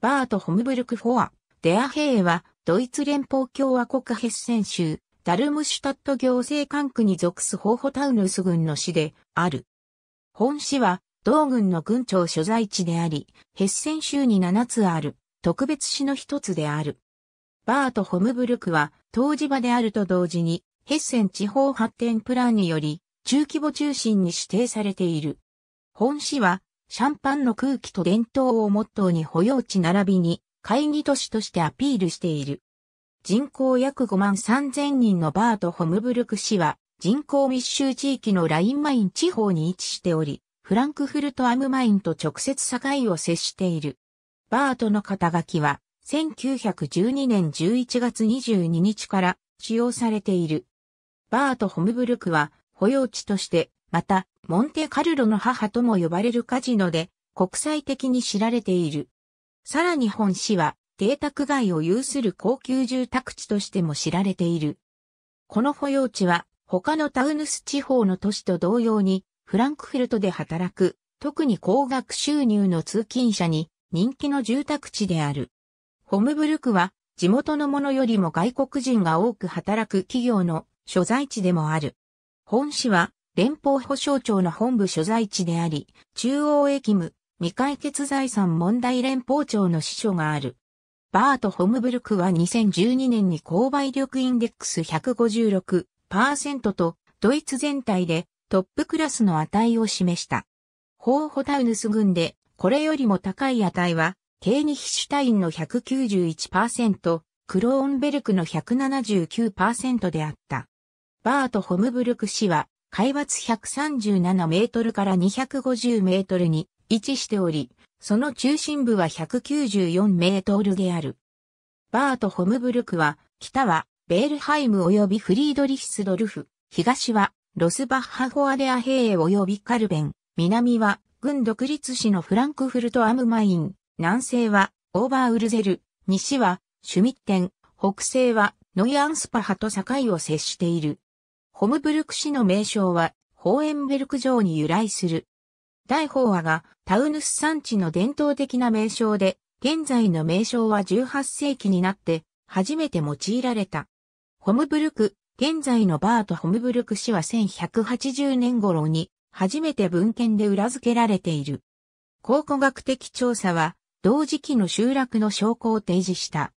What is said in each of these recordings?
バート・ホムブルク・フォア、デアヘイは、ドイツ連邦共和国ヘッセン州、ダルムシュタット行政管区に属すホーホタウヌス郡の市である。本市は、同郡の郡庁所在地であり、ヘッセン州に7つある、特別市の一つである。バート・ホムブルクは、当時場であると同時に、ヘッセン地方発展プランにより、中規模中心に指定されている。本市は、シャンパンの空気と伝統をモットーに保養地並びに会議都市としてアピールしている。人口約5万3000人のバート・ホムブルク市は人口密集地域のラインマイン地方に位置しており、フランクフルト・アムマインと直接境を接している。バートの肩書きは1912年11月22日から使用されている。バート・ホムブルクは保養地としてまた、モンテカルロの母とも呼ばれるカジノで国際的に知られている。さらに本市は、邸宅街を有する高級住宅地としても知られている。この保養地は、他のタウヌス地方の都市と同様に、フランクフルトで働く、特に高額収入の通勤者に人気の住宅地である。ホムブルクは、地元のものよりも外国人が多く働く企業の所在地でもある。本市は、連邦保証庁の本部所在地であり、中央駅務、未解決財産問題連邦庁の支所がある。バート・ホムブルクは2012年に購買力インデックス156%と、ドイツ全体でトップクラスの値を示した。ホーホタウヌス軍で、これよりも高い値は、ケーニヒシュタインの191%、クローンベルクの179%であった。バート・ホムブルク氏は海抜137メートルから250メートルに位置しており、その中心部は194メートルである。バート・ホムブルクは、北はベールハイム及びフリードリヒスドルフ、東はロスバッハ・ホアデアヘー及びカルベン、南は軍独立市のフランクフルト・アムマイン、南西はオーバーウルゼル、西はシュミッテン、北西はノイアンスパハと境を接している。ホムブルク市の名称は、ホーエンベルク城に由来する。大法話がタウヌス山地の伝統的な名称で、現在の名称は18世紀になって初めて用いられた。ホムブルク、現在のバート・ホムブルク氏は1180年頃に初めて文献で裏付けられている。考古学的調査は同時期の集落の証拠を提示した。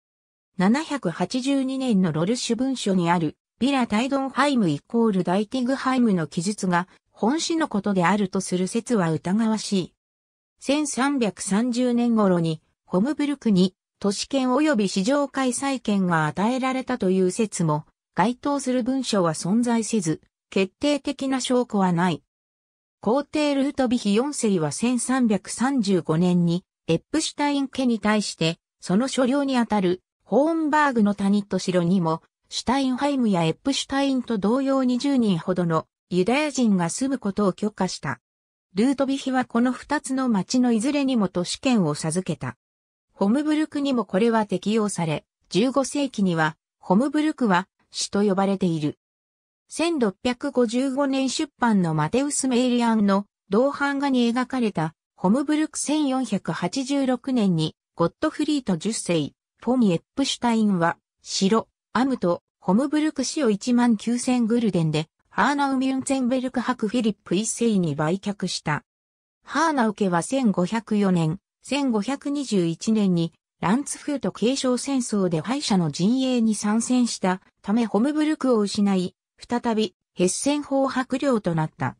782年のロルシュ文書にあるビラ・タイドンハイムイコールダイティグハイムの記述が本詩のことであるとする説は疑わしい。1330年頃にホムブルクに都市圏及び市場開催権が与えられたという説も該当する文書は存在せず、決定的な証拠はない。皇帝ルートビヒ4世は1335年にエップシュタイン家に対して、その所領にあたるホーンバーグの谷と城にもシュタインハイムやエップシュタインと同様20人ほどのユダヤ人が住むことを許可した。ルートビヒはこの2つの町のいずれにも都市圏を授けた。ホムブルクにもこれは適用され、15世紀にはホムブルクは市と呼ばれている。1655年出版のマテウス・メイリアンの同版画に描かれたホムブルク1486年にゴットフリート10世、フォン・エップシュタインは城、アムト、ホムブルク市を1万9000グルデンで、ハーナウ・ミュンツェンベルク博フィリップ一世に売却した。ハーナウ家は1504年、1521年に、ランツフート継承戦争で敗者の陣営に参戦したためホムブルクを失い、再びヘッセン法白領となった。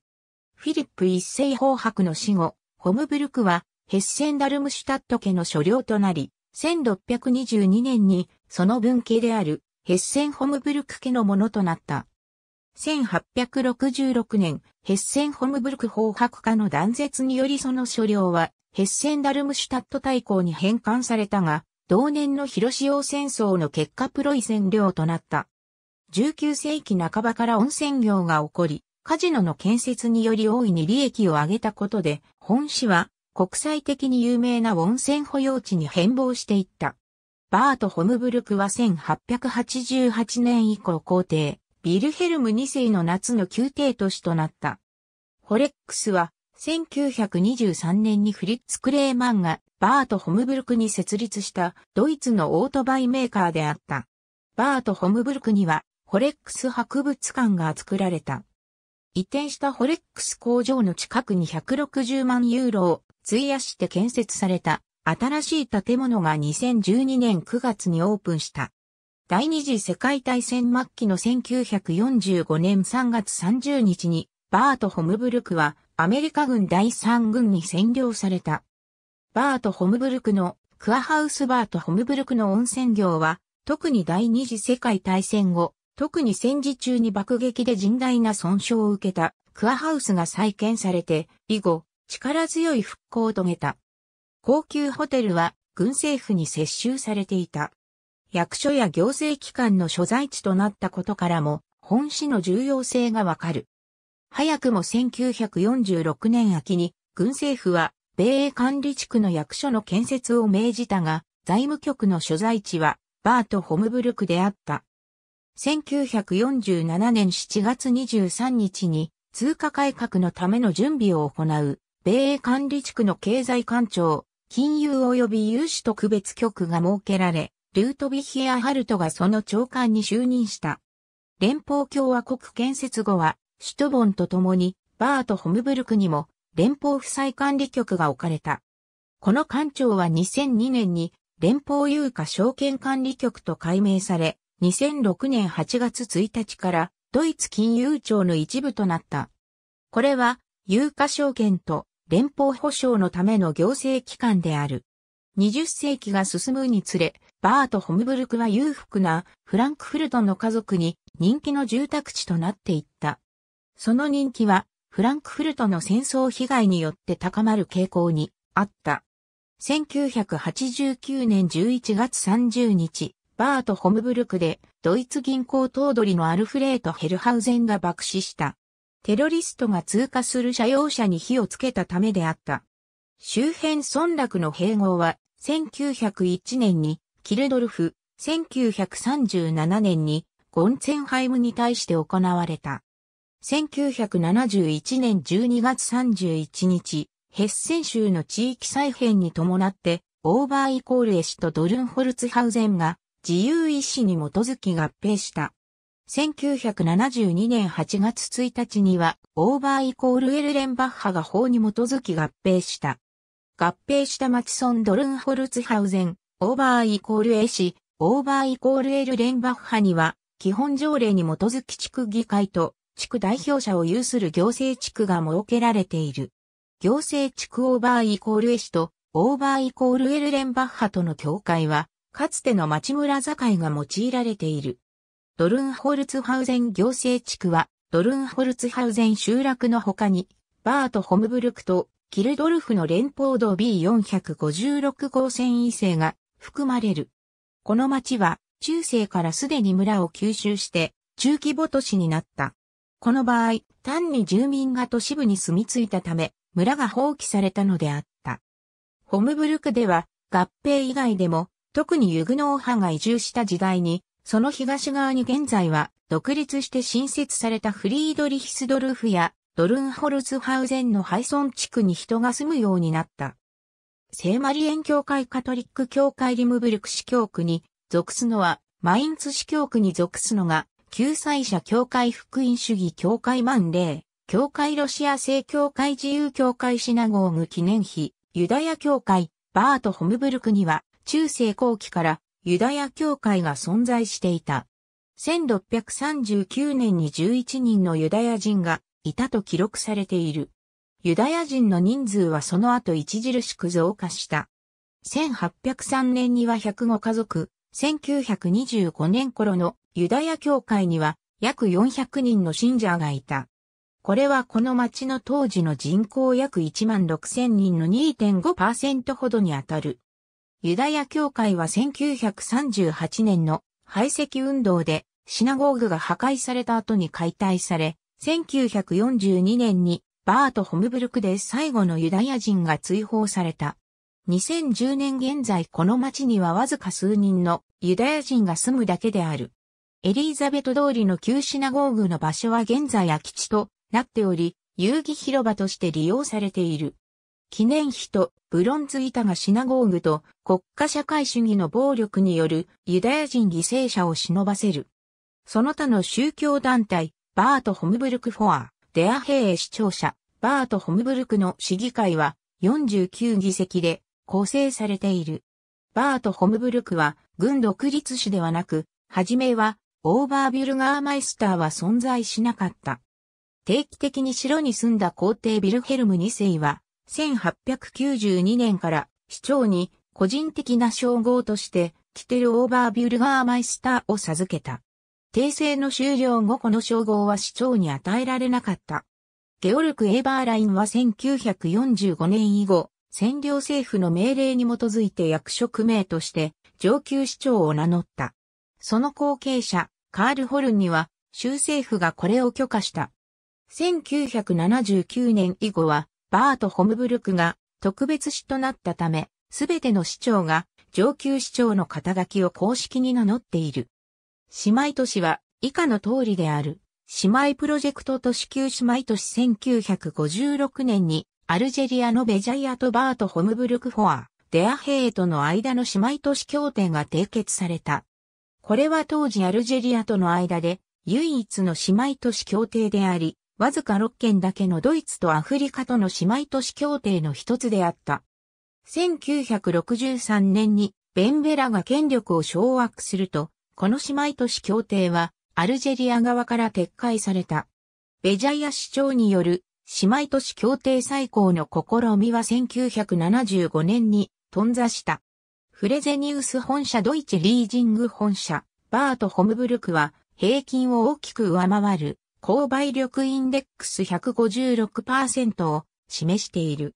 フィリップ一世法白の死後、ホムブルクはヘッセンダルムシュタット家の所領となり、1622年にその分家であるヘッセンホムブルク家のものとなった。1866年、ヘッセンホムブルク法白家の断絶によりその所領は、ヘッセンダルムシュタット大公に返還されたが、同年の広潮戦争の結果プロイ占領となった。19世紀半ばから温泉業が起こり、カジノの建設により大いに利益を上げたことで、本市は国際的に有名な温泉保養地に変貌していった。バート・ホムブルクは1888年以降皇帝、ビルヘルム2世の夏の宮廷都市となった。ホレックスは、1923年にフリッツ・クレーマンがバート・ホムブルクに設立したドイツのオートバイメーカーであった。バート・ホムブルクにはホレックス博物館が作られた。移転したホレックス工場の近くに160万ユーロを費やして建設された新しい建物が2012年9月にオープンした。第二次世界大戦末期の1945年3月30日に、バート・ホムブルクはアメリカ軍第3軍に占領された。バート・ホムブルクのクアハウスバート・ホムブルクの温泉業は、特に第二次世界大戦後、特に戦時中に爆撃で甚大な損傷を受けたクアハウスが再建されて、以後、力強い復興を遂げた。高級ホテルは軍政府に接収されていた。役所や行政機関の所在地となったことからも、本市の重要性がわかる。早くも1946年秋に、軍政府は、米英管理地区の役所の建設を命じたが、財務局の所在地は、バート・ホムブルクであった。1947年7月23日に、通貨改革のための準備を行う、米英管理地区の経済官庁、金融及び融資特別局が設けられ、ルートビヒアハルトがその長官に就任した。連邦共和国建設後は、首都ボンと共に、バート・ホムブルクにも、連邦負債管理局が置かれた。この官庁は2002年に、連邦有価証券管理局と改名され、2006年8月1日から、ドイツ金融庁の一部となった。これは、有価証券と連邦保障のための行政機関である。20世紀が進むにつれ、バート・ホムブルクは裕福なフランクフルトの家族に人気の住宅地となっていった。その人気はフランクフルトの戦争被害によって高まる傾向にあった。1989年11月30日、バート・ホムブルクでドイツ銀行頭取のアルフレート・ヘルハウゼンが爆死した。テロリストが通過する車用車に火をつけたためであった。周辺村落の併合は、1901年にキルドルフ、1937年にゴンツェンハイムに対して行われた。1971年12月31日、ヘッセン州の地域再編に伴って、オーバーイコールエシとドルンホルツハウゼンが自由意志に基づき合併した。1972年8月1日には、オーバーイコールエルレンバッハが法に基づき合併した。合併したマチソン・ドルンホルツハウゼン、オーバーイコールエシ、オーバーイコールエルレンバッハには、基本条例に基づき地区議会と、地区代表者を有する行政地区が設けられている。行政地区オーバーイコールエシと、オーバーイコールエルレンバッハとの境界は、かつての町村境が用いられている。ドルンホルツハウゼン行政地区は、ドルンホルツハウゼン集落の他に、バート・ホムブルクと、キルドルフの連邦道 B456 号線異性が含まれる。この町は中世からすでに村を吸収して中規模都市になった。この場合、単に住民が都市部に住み着いたため、村が放棄されたのであった。ホムブルクでは合併以外でも、特にユグノー派が移住した時代にその東側に現在は独立して新設されたフリードリヒスドルフやドルンホルツハウゼンの廃村地区に人が住むようになった。聖マリエン教会カトリック教会リムブルク市教区に属すのは、マインツ市教区に属すのが、救済者教会福音主義教会万礼、教会ロシア正教会自由教会シナゴーグ記念碑、ユダヤ教会、バートホムブルクには、中世後期からユダヤ教会が存在していた。1639年に11人のユダヤ人がいたと記録されている。ユダヤ人の人数はその後著しく増加した。1803年には105家族、1925年頃のユダヤ教会には約400人の信者がいた。これはこの町の当時の人口約1万6000人の2.5%ほどにあたる。ユダヤ教会は1938年の排斥運動でシナゴーグが破壊された後に解体され、1942年にバート・ホムブルクで最後のユダヤ人が追放された。2010年現在この町にはわずか数人のユダヤ人が住むだけである。エリーザベト通りの旧シナゴーグの場所は現在空き地となっており、遊戯広場として利用されている。記念碑とブロンズ板がシナゴーグと国家社会主義の暴力によるユダヤ人犠牲者を忍ばせる。その他の宗教団体、バート・ホムブルク・フォア、デアヘエ市長者、バート・ホムブルクの市議会は49議席で構成されている。バート・ホムブルクは軍独立市ではなく、はじめはオーバービュルガーマイスターは存在しなかった。定期的に城に住んだ皇帝ビルヘルム2世は1892年から市長に個人的な称号としてキテル・オーバー・ビュルガーマイスターを授けた。訂正の終了後この称号は市長に与えられなかった。ゲオルク・エーバーラインは1945年以後、占領政府の命令に基づいて役職名として上級市長を名乗った。その後継者、カール・ホルンには州政府がこれを許可した。1979年以後はバート・ホムブルクが特別市となったため、すべての市長が上級市長の肩書きを公式に名乗っている。姉妹都市は以下の通りである。姉妹プロジェクト都市級姉妹都市1956年にアルジェリアのベジャイアとバート・ホムブルク・フォア、デアヘイとの間の姉妹都市協定が締結された。これは当時アルジェリアとの間で唯一の姉妹都市協定であり、わずか6件だけのドイツとアフリカとの姉妹都市協定の一つであった。1963年にベンベラが権力を掌握すると、この姉妹都市協定はアルジェリア側から撤回された。ベジャイア市長による姉妹都市協定再興の試みは1975年に頓挫した。フレゼニウス本社ドイツリージング本社、バート・ホムブルクは平均を大きく上回る購買力インデックス156%を示している。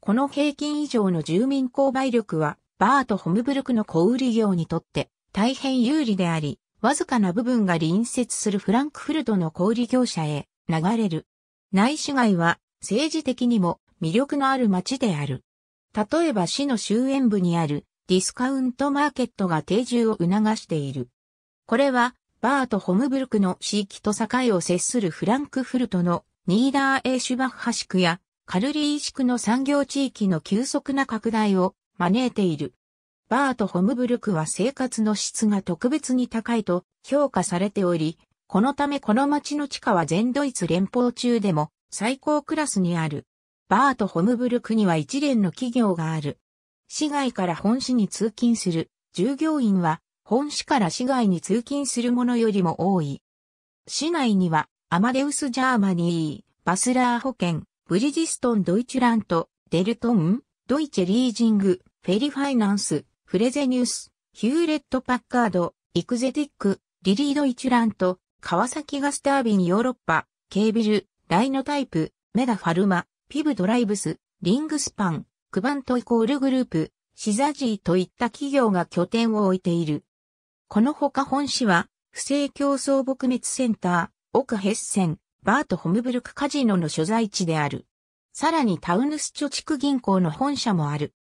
この平均以上の住民購買力は、バーとホムブルクの小売業にとって大変有利であり、わずかな部分が隣接するフランクフルトの小売業者へ流れる。内市街は政治的にも魅力のある街である。例えば市の周焉部にあるディスカウントマーケットが定住を促している。これはバート・ホムブルクの地域と境を接するフランクフルトのニーダー・エーシュバッハ地区やカルリー地区の産業地域の急速な拡大を招いている。バート・ホムブルクは生活の質が特別に高いと評価されており、このためこの町の地下は全ドイツ連邦中でも最高クラスにある。バート・ホムブルクには一連の企業がある。市外から本市に通勤する従業員は本市から市外に通勤する者よりも多い。市内には、アマデウス・ジャーマニー、バスラー保険、ブリジストン・ドイチュラント、デルトン、ドイチェ・リージング、フェリファイナンス、フレゼニュース、ヒューレット・パッカード、イクゼティック、リリー・ドイチュラント、川崎ガスタービン・ヨーロッパ、ケービル、ライノタイプ、メダ・ファルマ、ピブ・ドライブス、リングスパン、クバントイコールグループ、シザジーといった企業が拠点を置いている。このほか本市は、不正競争撲滅センター、奥ヘッセン、バート・ホムブルクカジノの所在地である。さらにタウヌス貯蓄銀行の本社もある。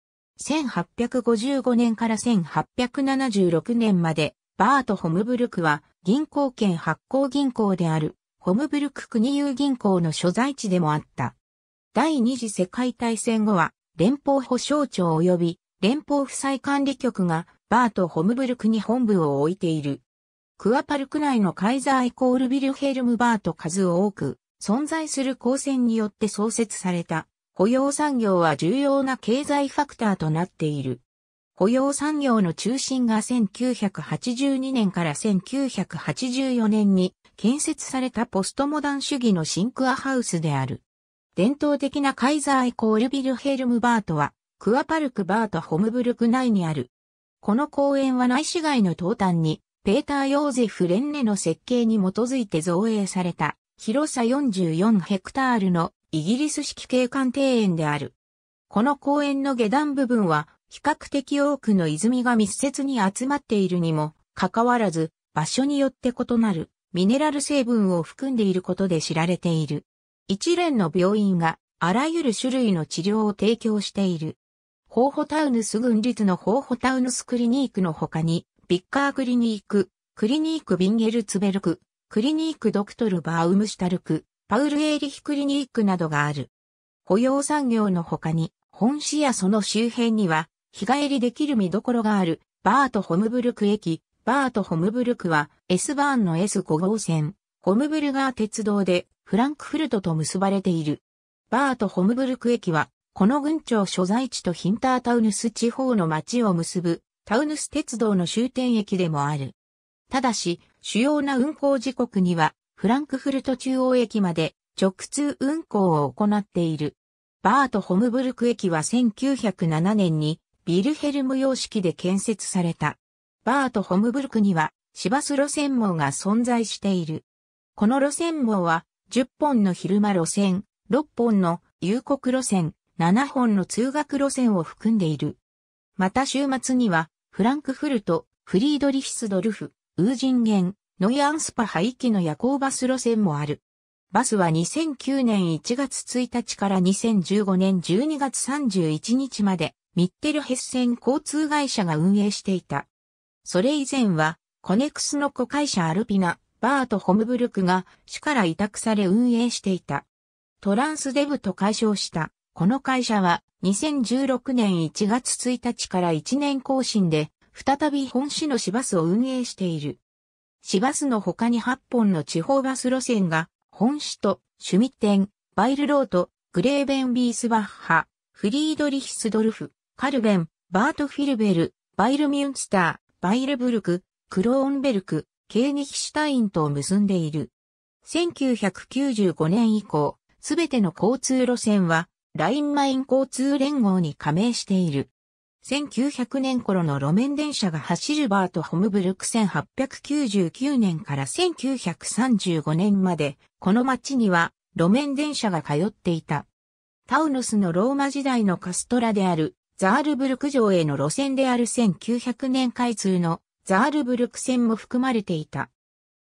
1855年から1876年まで、バート・ホムブルクは銀行券発行銀行である、ホムブルク国有銀行の所在地でもあった。第二次世界大戦後は、連邦保証庁及び連邦負債管理局がバート・ホムブルクに本部を置いている。クアパルク内のカイザーイコールビルヘルムバート数多く存在する光線によって創設された保養産業は重要な経済ファクターとなっている。保養産業の中心が1982年から1984年に建設されたポストモダン主義のシンクアハウスである。伝統的なカイザーイコールビルヘルムバートは、クアパルクバートホムブルク内にあるこの公園は内市街の東端に、ペーター・ヨーゼフ・レンネの設計に基づいて造営された、広さ44ヘクタールのイギリス式景観庭園である。この公園の下段部分は、比較的多くの泉が密接に集まっているにも、かかわらず、場所によって異なる、ミネラル成分を含んでいることで知られている。一連の病院が、あらゆる種類の治療を提供している。ホーホタウヌス郡立のホーホタウヌスクリニークの他に、ビッカークリニーク、クリニークビンゲルツベルク、クリニークドクトルバウムシュタルク、パウル・エーリヒクリニークなどがある。保養産業の他に、本市やその周辺には、日帰りできる見どころがある、バート・ホムブルク駅、バート・ホムブルクは、S バーンの S5 号線、ホムブルガー鉄道で、フランクフルトと結ばれている。バート・ホムブルク駅は、この郡庁所在地とヒンタータウヌス地方の町を結ぶタウヌス鉄道の終点駅でもある。ただし、主要な運行時刻にはフランクフルト中央駅まで直通運行を行っている。バート・ホムブルク駅は1907年にビルヘルム様式で建設された。バート・ホムブルクには市バス路線網が存在している。この路線網は10本の昼間路線、6本の夕刻路線、7本の通学路線を含んでいる。また週末には、フランクフルト、フリードリヒスドルフ、ウージンゲン、ノイアンスパハイキの夜行バス路線もある。バスは2009年1月1日から2015年12月31日まで、ミッテルヘッセン交通会社が運営していた。それ以前は、コネクスの子会社アルピナ、バート・ホムブルクが市から委託され運営していた。トランスデブと解消したこの会社は2016年1月1日から1年更新で、再び本市の市バスを運営している。市バスの他に8本の地方バス路線が、本市と、シュミッテン、バイルロート、グレーベンビースバッハ、フリードリヒスドルフ、カルベン、バートフィルベル、バイルミュンスター、バイルブルク、クローンベルク、ケーニヒシュタインと結んでいる。1995年以降、すべての交通路線はラインマイン交通連合に加盟している。1900年頃の路面電車が走るバート・ホムブルク1899年から1935年まで、この町には路面電車が通っていた。タウノスのローマ時代のカストラであるザールブルク城への路線である1900年開通のザールブルク線も含まれていた。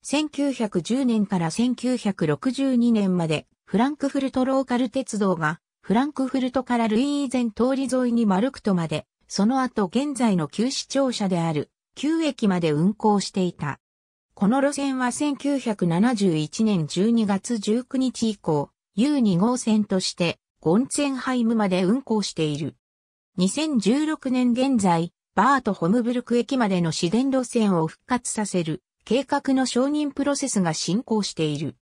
1910年から1962年までフランクフルトローカル鉄道がフランクフルトからルイーゼン通り沿いにマルクトまで、その後現在の旧市庁舎である旧駅まで運行していた。この路線は1971年12月19日以降、U2 号線としてゴンツェンハイムまで運行している。2016年現在、バートホムブルク駅までの市電路線を復活させる計画の承認プロセスが進行している。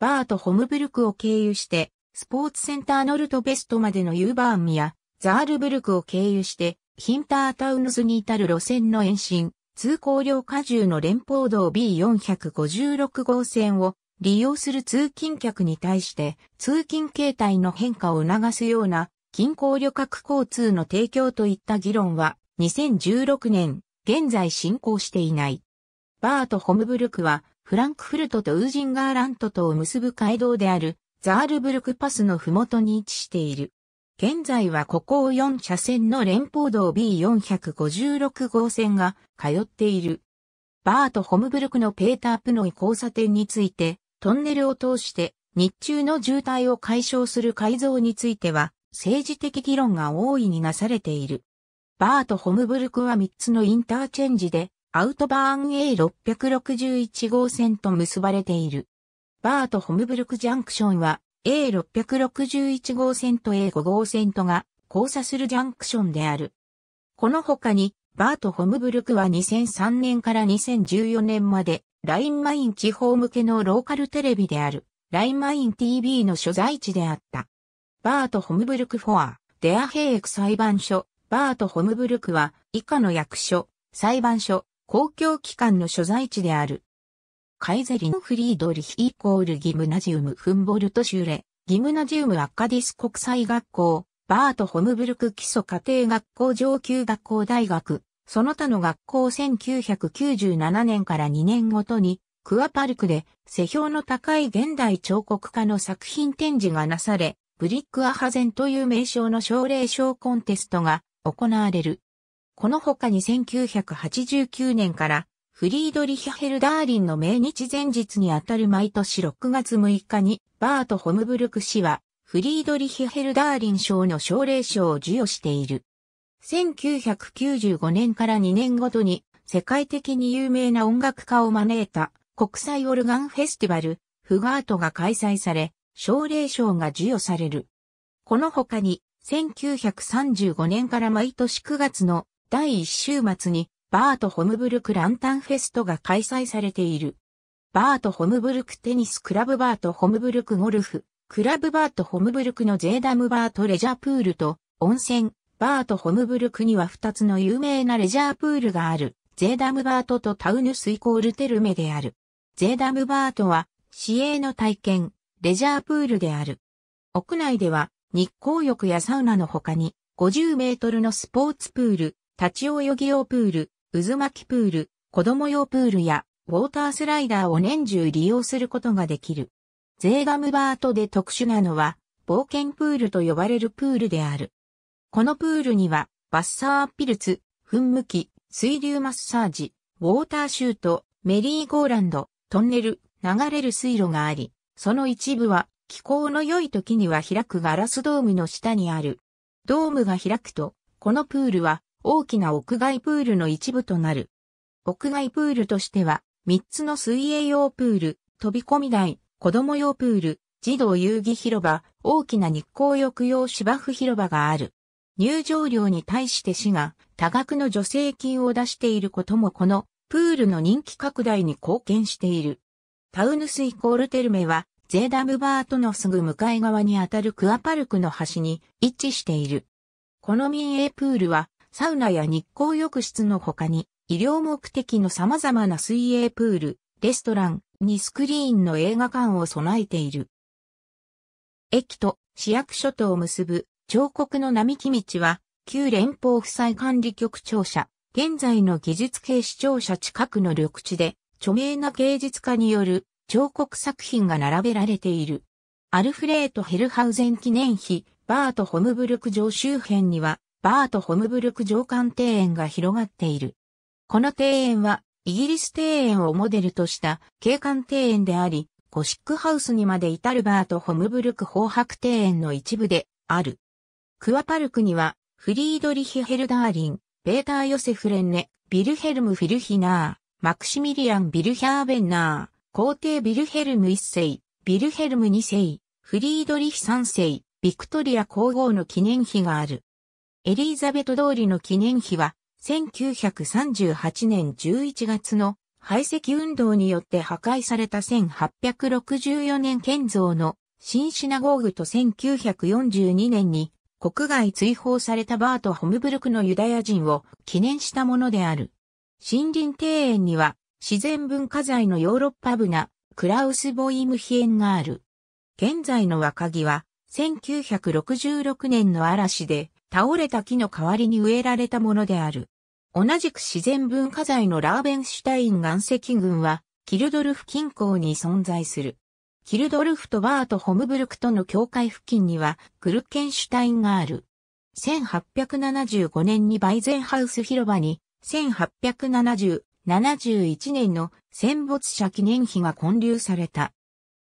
バートホムブルクを経由してスポーツセンターノルトベストまでのユーバーンやザールブルクを経由して、ヒンタータウンズに至る路線の延伸、通行量荷重の連邦道 B456 号線を利用する通勤客に対して通勤形態の変化を促すような近郊旅客交通の提供といった議論は2016年現在進行していない。バート・ホムブルクはフランクフルトとウージンガーラントとを結ぶ街道であるザールブルクパスのふもとに位置している。現在はここを4車線の連邦道 B456 号線が通っている。バート・ホムブルクのペーター・プノイ交差点について、トンネルを通して日中の渋滞を解消する改造については、政治的議論が大いになされている。バート・ホムブルクは3つのインターチェンジで、アウトバーン A661 号線と結ばれている。バート・ホムブルク・ジャンクションは A661 号線と A5 号線とが交差するジャンクションである。この他に、バート・ホムブルクは2003年から2014年まで、ラインマイン地方向けのローカルテレビである、ラインマイン TV の所在地であった。バート・ホムブルク・フォア、デアヘイエク裁判所、バート・ホムブルクは、以下の役所、裁判所、公共機関の所在地である。カイゼリン・フリードリヒイコールギムナジウム・フンボルト・シュレ、ギムナジウム・アッカディス国際学校、バート・ホムブルク基礎家庭学校上級学校大学、その他の学校1997年から2年ごとに、クアパルクで、世評の高い現代彫刻家の作品展示がなされ、ブリックアハゼンという名称の奨励賞コンテストが行われる。この他に1989年からフリードリヒヘル・ダーリンの命日前日にあたる毎年6月6日に、バート・ホムブルク氏は、フリードリヒヘル・ダーリン賞の奨励賞を授与している。1995年から2年ごとに、世界的に有名な音楽家を招いた、国際オルガンフェスティバル、フガートが開催され、奨励賞が授与される。この他に、1935年から毎年9月の第1週末に、バート・ホムブルク・ランタンフェストが開催されている。バート・ホムブルクテニスクラブバート・ホムブルクゴルフ、クラブバート・ホムブルクのゼーダムバート・レジャープールと温泉、バート・ホムブルクには2つの有名なレジャープールがある、ゼーダムバートとタウヌスイコールテルメである。ゼーダムバートは、市営の体験、レジャープールである。屋内では、日光浴やサウナの他に、50メートルのスポーツプール、立ち泳ぎ用プール、渦巻きプール、子供用プールや、ウォータースライダーを年中利用することができる。ゼーガムバートで特殊なのは、冒険プールと呼ばれるプールである。このプールには、バッサーピルツ、噴霧器、水流マッサージ、ウォーターシュート、メリーゴーランド、トンネル、流れる水路があり、その一部は、気候の良い時には開くガラスドームの下にある。ドームが開くと、このプールは大きな屋外プールの一部となる。屋外プールとしては、3つの水泳用プール、飛び込み台、子供用プール、児童遊戯広場、大きな日光浴用芝生広場がある。入場料に対して市が多額の助成金を出していることもこのプールの人気拡大に貢献している。タウヌスイコールテルメはゼーダムバートのすぐ向かい側にあたるクアパルクの端に位置している。この民営プールはサウナや日光浴室の他に、医療目的の様々な水泳プール、レストランにスクリーンの映画館を備えている。駅と市役所とを結ぶ彫刻の並木道は、旧連邦夫妻管理局庁舎、現在の技術系視聴者近くの緑地で、著名な芸術家による彫刻作品が並べられている。アルフレート・ヘルハウゼン記念碑、バート・ホムブルク城周辺には、バート・ホムブルク上官庭園が広がっている。この庭園は、イギリス庭園をモデルとした景観庭園であり、ゴシックハウスにまで至るバート・ホムブルク宝白庭園の一部である。クワパルクには、フリードリヒ・ヘルダーリン、ベーター・ヨセフ・レンネ、ビルヘルム・フィルヒナー、マクシミリアン・ビルヒャーベンナー、皇帝ビルヘルム1世、ビルヘルム2世、フリードリヒ3世、ビクトリア皇后の記念碑がある。エリザベト通りの記念碑は、1938年11月の排斥運動によって破壊された1864年建造の新シナゴーグと1942年に国外追放されたバート・ホムブルクのユダヤ人を記念したものである。森林庭園には自然文化財のヨーロッパ部ナ、クラウス・ボイムヒエンがある。現在の若木は1966年の嵐で倒れた木の代わりに植えられたものである。同じく自然文化財のラーベンシュタイン岩石群は、キルドルフ近郊に存在する。キルドルフとバート・ホムブルクとの境界付近には、クルッケンシュタインがある。1875年にバイゼンハウス広場に、1870、71年の戦没者記念碑が建立された。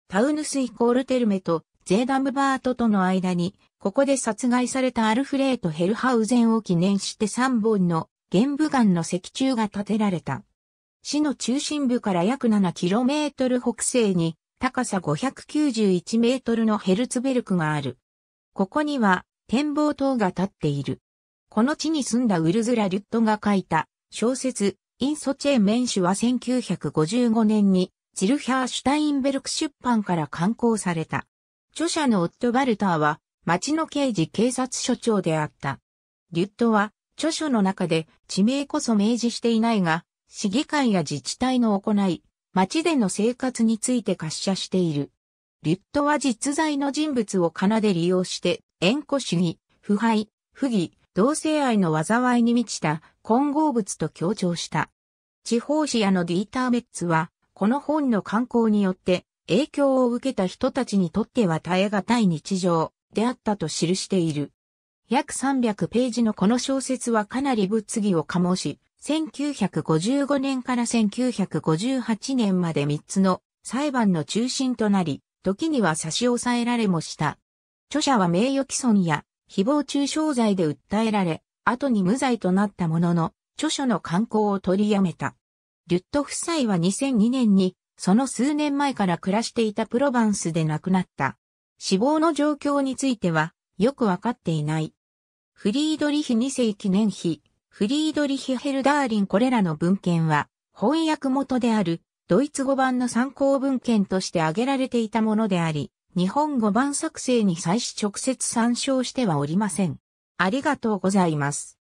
タウヌスイコールテルメとゼーダムバートとの間にここで殺害されたアルフレート・ヘルハウゼンを記念して3本の玄武岩の石柱が建てられた。市の中心部から約 7km 北西に高さ 591m のヘルツベルクがある。ここには展望塔が建っている。この地に住んだウルズラ・リュットが書いた小説インソチェーメンシュは1955年にジルヒャーシュタインベルク出版から刊行された。著者のオット・バルターは町の刑事警察署長であった。リュットは、著書の中で地名こそ明示していないが、市議会や自治体の行い、町での生活について滑車している。リュットは実在の人物を奏で利用して、縁故主義、腐敗、不義、同性愛の災いに満ちた混合物と強調した。地方紙屋のディーター・ベッツは、この本の刊行によって影響を受けた人たちにとっては耐え難い日常、であったと記している。約300ページのこの小説はかなり物議を醸し、1955年から1958年まで3つの裁判の中心となり、時には差し押さえられもした。著者は名誉毀損や誹謗中傷罪で訴えられ、後に無罪となったものの、著書の刊行を取りやめた。リュット夫妻は2002年に、その数年前から暮らしていたプロヴァンスで亡くなった。死亡の状況については、よくわかっていない。フリードリヒ2世記念碑、フリードリヒ・ヘルダーリンこれらの文献は、翻訳元である、ドイツ語版の参考文献として挙げられていたものであり、日本語版作成に際し直接参照してはおりません。ありがとうございます。